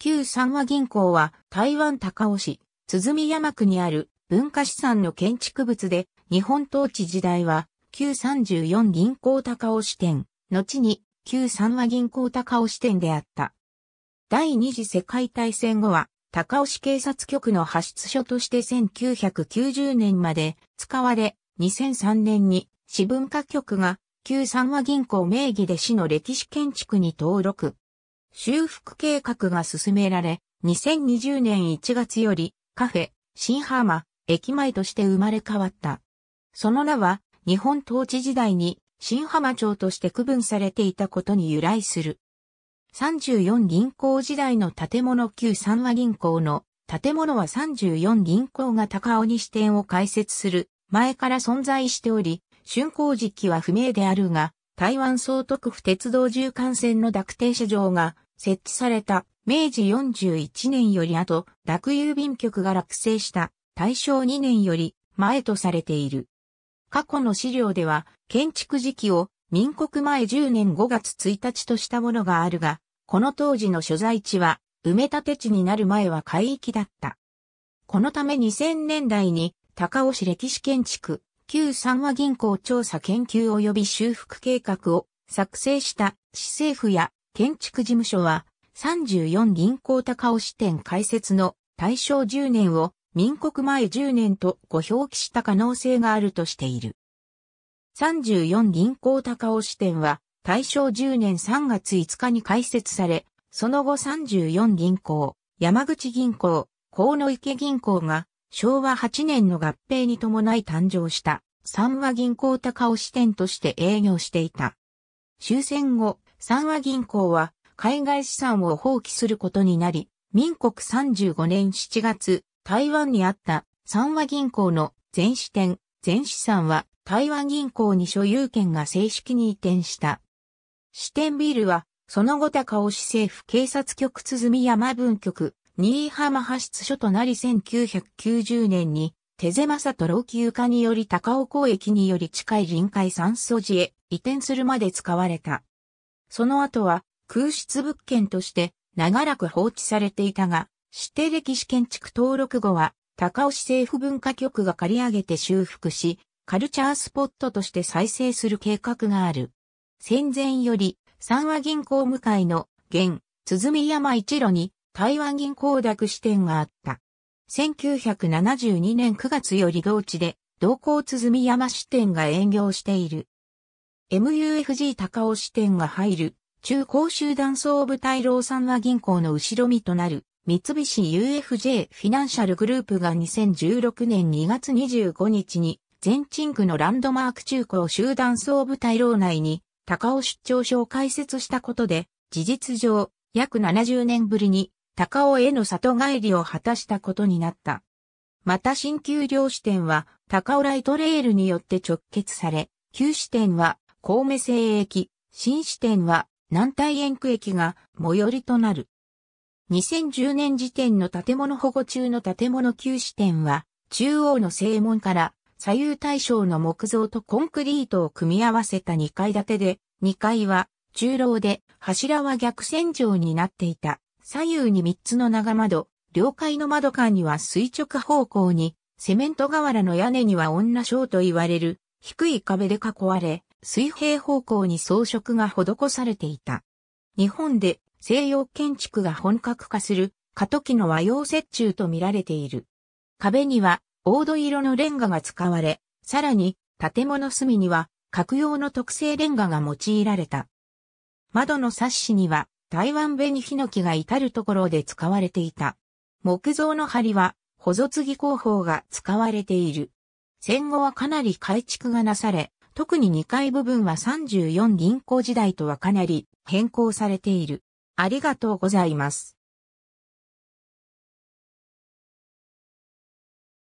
旧三和銀行は台湾高尾市、鼓山区にある文化資産の建築物で、日本統治時代は旧三十四銀行高尾支店、後に旧三和銀行高尾支店であった。第二次世界大戦後は高尾市警察局の派出所として1990年まで使われ、2003年に市文化局が旧三和銀行名義で市の歴史建築に登録。修復計画が進められ、2020年1月よりカフェ、新浜、駅前として生まれ変わった。その名は、日本統治時代に新浜町として区分されていたことに由来する。34銀行時代の建物旧三和銀行の建物は34銀行が高尾に支店を開設する前から存在しており、竣工時期は不明であるが、台湾総督府鉄道縦貫線の濁停車場が設置された明治41年より後、濁郵便局が落成した大正2年より前とされている。過去の資料では、建築時期を民国前10年5月1日としたものがあるが、この当時の所在地は埋め立て地になる前は海域だった。このため2000年代に高尾市歴史建築旧三和銀行調査研究及び修復計画を作成した市政府や建築事務所は34銀行高尾支店開設の大正10年を民国前10年とご表記した可能性があるとしている。34銀行高尾支店は大正10年3月5日に開設され、その後34銀行、山口銀行、河野池銀行が昭和8年の合併に伴い誕生した三和銀行高尾支店として営業していた。終戦後、三和銀行は海外資産を放棄することになり、民国35年7月、台湾にあった三和銀行の全支店、全資産は台湾銀行に所有権が正式に移転した。支店ビルは、その後高尾市政府警察局鼓山分局、新居浜派出所となり1990年に、手狭正と老朽化により高尾港駅により近い臨海山素寺へ移転するまで使われた。その後は空室物件として長らく放置されていたが、指定歴史建築登録後は高尾市政府文化局が借り上げて修復し、カルチャースポットとして再生する計画がある。戦前より、三和銀行向かいの現、鼓山一路に台湾銀行諾支店があった。1972年9月より同地で、同行鼓山支店が営業している。MUFG 高尾支店が入る、中高集団総部隊さ三和銀行の後ろ身となる、三菱 UFJ フィナンシャルグループが2016年2月25日に、全鎮区のランドマーク中高集団総部隊老内に、高尾出張所を開設したことで、事実上、約70年ぶりに高尾への里帰りを果たしたことになった。また新旧両支店は高尾ライトレールによって直結され、旧支店は神戸製駅、新支店は南大園区駅が最寄りとなる。2010年時点の建物保護中の建物旧支店は、中央の正門から左右対称の木造とコンクリートを組み合わせた2階建てで、2階は中楼で柱は逆線上になっていた。左右に3つの長窓、両階の窓間には垂直方向に、セメント瓦の屋根には女章と言われる低い壁で囲われ、水平方向に装飾が施されていた。日本で西洋建築が本格化する過渡期の和洋折衷と見られている。壁には黄土色のレンガが使われ、さらに建物隅には格用の特製レンガが用いられた。窓のサッシには台湾紅ヒノキが至るところで使われていた。木造の梁は、保存継ぎ工法が使われている。戦後はかなり改築がなされ、特に2階部分は34銀行時代とはかなり変更されている。ありがとうございます。